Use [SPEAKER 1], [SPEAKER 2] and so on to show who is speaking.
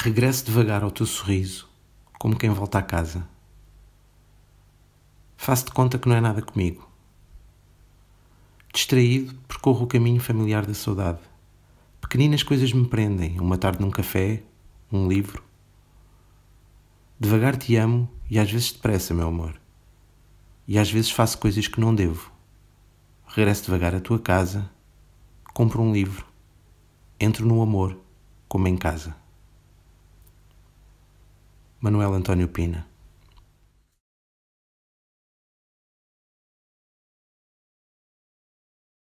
[SPEAKER 1] Regresse devagar ao teu sorriso, como quem volta a casa. Faço de conta que não é nada comigo. Distraído, percorro o caminho familiar da saudade. Pequeninas coisas me prendem, uma tarde num café, um livro. Devagar te amo e às vezes depressa, meu amor. E às vezes faço coisas que não devo. Regresso devagar à tua casa, compro um livro, entro no amor, como em casa. Manuel António Pina.